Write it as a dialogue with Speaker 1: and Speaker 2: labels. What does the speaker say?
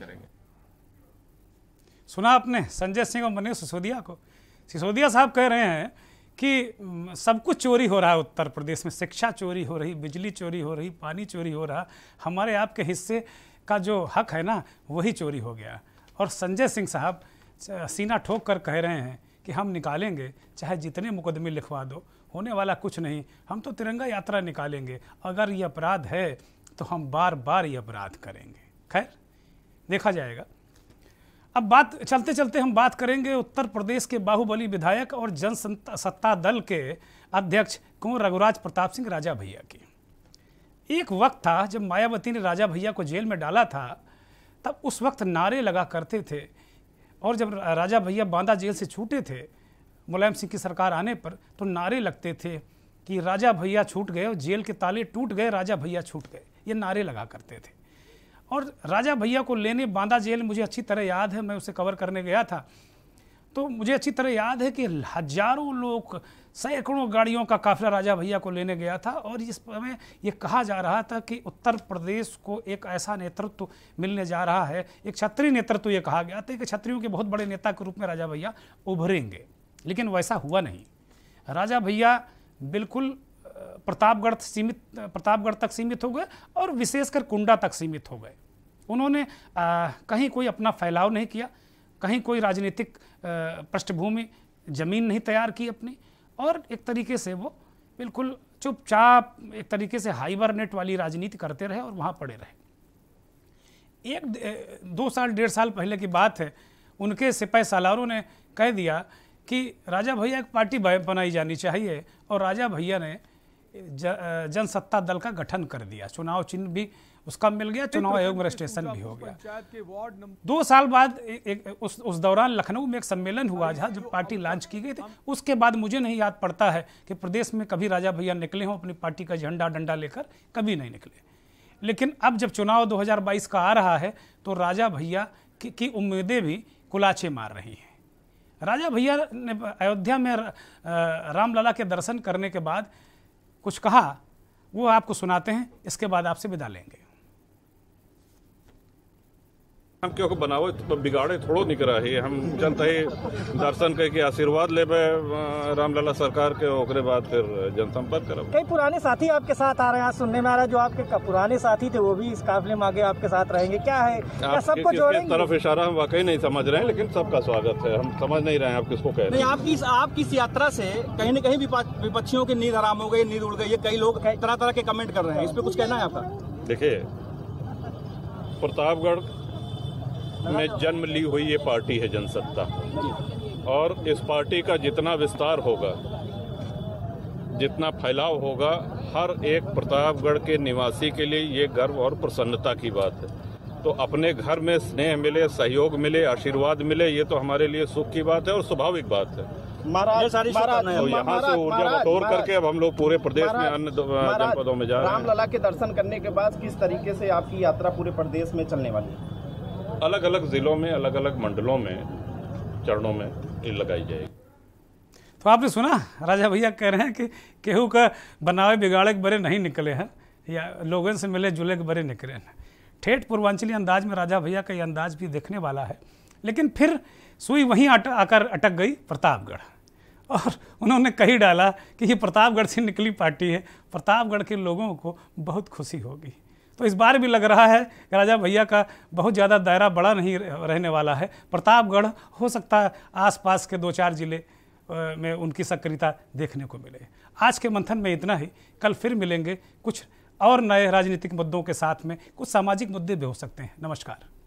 Speaker 1: करेंगे सुना आपने संजय सिंह और मनीष सिसोदिया को सिसोदिया साहब कह रहे हैं कि सब कुछ चोरी हो रहा है उत्तर प्रदेश में शिक्षा चोरी हो रही बिजली चोरी हो रही पानी चोरी हो रहा हमारे आपके हिस्से का जो हक है ना वही चोरी हो गया और संजय सिंह साहब सीना ठोक कर कह रहे हैं कि हम निकालेंगे चाहे जितने मुकदमे लिखवा दो होने वाला कुछ नहीं हम तो तिरंगा यात्रा निकालेंगे अगर ये अपराध है तो हम बार बार ये अपराध करेंगे खैर देखा जाएगा अब बात चलते चलते हम बात करेंगे उत्तर प्रदेश के बाहुबली विधायक और जन सत्ता दल के अध्यक्ष कुंवर रघुराज प्रताप सिंह राजा भैया की एक वक्त था जब मायावती ने राजा भैया को जेल में डाला था तब उस वक्त नारे लगा करते थे और जब राजा भैया बांदा जेल से छूटे थे मुलायम सिंह की सरकार आने पर तो नारे लगते थे कि राजा भैया छूट गए और जेल के ताले टूट गए राजा भैया छूट गए ये नारे लगा करते थे और राजा भैया को लेने बांदा जेल मुझे अच्छी तरह याद है मैं उसे कवर करने गया था तो मुझे अच्छी तरह याद है कि हजारों लोग सैकड़ों गाड़ियों का काफिला राजा भैया को लेने गया था और इस समय ये कहा जा रहा था कि उत्तर प्रदेश को एक ऐसा नेतृत्व मिलने जा रहा है एक क्षत्रिय नेतृत्व ये कहा गया था कि क्षत्रियों के बहुत बड़े नेता के रूप में राजा भैया उभरेंगे लेकिन वैसा हुआ नहीं राजा भैया बिल्कुल प्रतापगढ़ सीमित प्रतापगढ़ तक सीमित हो गए और विशेषकर कुंडा तक सीमित हो गए उन्होंने आ, कहीं कोई अपना फैलाव नहीं किया कहीं कोई राजनीतिक पृष्ठभूमि जमीन नहीं तैयार की अपनी और एक तरीके से वो बिल्कुल चुपचाप एक तरीके से हाइबरनेट वाली राजनीति करते रहे और वहाँ पड़े रहे एक दो साल डेढ़ साल पहले की बात है उनके सिपाही सालारों ने कह दिया कि राजा भैया एक पार्टी बनाई जानी चाहिए और राजा भैया ने जनसत्ता दल का गठन कर दिया चुनाव चिन्ह भी उसका मिल गया चुनाव आयोग में रजिस्ट्रेशन भी हो गया दो साल बाद एक उस उस दौरान लखनऊ में एक सम्मेलन हुआ जहाँ जब पार्टी लॉन्च की गई थी उसके बाद मुझे नहीं याद पड़ता है कि प्रदेश में कभी राजा भैया निकले हों अपनी पार्टी का झंडा डंडा लेकर कभी नहीं निकले लेकिन अब जब चुनाव 2022 का आ रहा है तो राजा भैया की, की उम्मीदें भी कुलाचे मार रही हैं राजा भैया ने अयोध्या में रामलला के दर्शन करने के बाद कुछ कहा वो आपको सुनाते हैं इसके बाद आपसे विदा लेंगे
Speaker 2: हम क्यों बनावे तो बिगाड़े थोड़ो निकरा ही हम जनता ही दर्शन करके आशीर्वाद ले रामलला सरकार के ओकरे बाद फिर जनसंपर्क करो कई पुराने साथी आपके साथ
Speaker 1: आ रहे हैं सुनने में आ रहा है जो आपके पुराने साथी थे वो भी इस काफिले में आगे आपके साथ रहेंगे क्या है सबको जोड़ेंगे तरफ
Speaker 2: इशारा हम वाकई नहीं समझ रहे हैं लेकिन सबका स्वागत है हम समझ नहीं रहे हैं आप किसको कह रहे हैं आपकी आपकी इस यात्रा से कहीं ना कहीं विपक्षियों की नींद आराम हो गई नींद उड़ गई है कई लोग तरह तरह के कमेंट कर रहे हैं इस पर कुछ कहना है आपका देखिए प्रतापगढ़ में जन्म ली हुई ये पार्टी है जनसत्ता और इस पार्टी का जितना विस्तार होगा जितना फैलाव होगा हर एक प्रतापगढ़ के निवासी के लिए ये गर्व और प्रसन्नता की बात है तो अपने घर में स्नेह मिले सहयोग मिले आशीर्वाद मिले ये तो हमारे लिए सुख की बात है और स्वाभाविक बात है तो यहाँ से ऊर्जा बटोर करके अब हम लोग पूरे प्रदेश में अन्य जनपदों में जा रहे हैं रामलला के दर्शन करने के बाद किस तरीके से आपकी यात्रा पूरे प्रदेश में चलने वाली है अलग अलग ज़िलों में अलग अलग मंडलों में चरणों में लगाई जाएगी
Speaker 1: तो आपने सुना राजा भैया कह रहे हैं कि केहू का बनावे बिगाड़े के बड़े नहीं निकले हैं या लोगों से मिले जुले के बड़े निकले हैं ठेठ पूर्वांचली अंदाज में राजा भैया का ये अंदाज भी देखने वाला है लेकिन फिर सुई वहीं आकर अटक गई प्रतापगढ़ और उन्होंने कही डाला कि ये प्रतापगढ़ से निकली पार्टी है प्रतापगढ़ के लोगों को बहुत खुशी होगी तो इस बार भी लग रहा है कि राजा भैया का बहुत ज़्यादा दायरा बड़ा नहीं रहने वाला है प्रतापगढ़ हो सकता है आस के दो चार ज़िले में उनकी सक्रियता देखने को मिले आज के मंथन में इतना ही कल फिर मिलेंगे कुछ और नए राजनीतिक मुद्दों के साथ में कुछ सामाजिक मुद्दे भी हो सकते हैं नमस्कार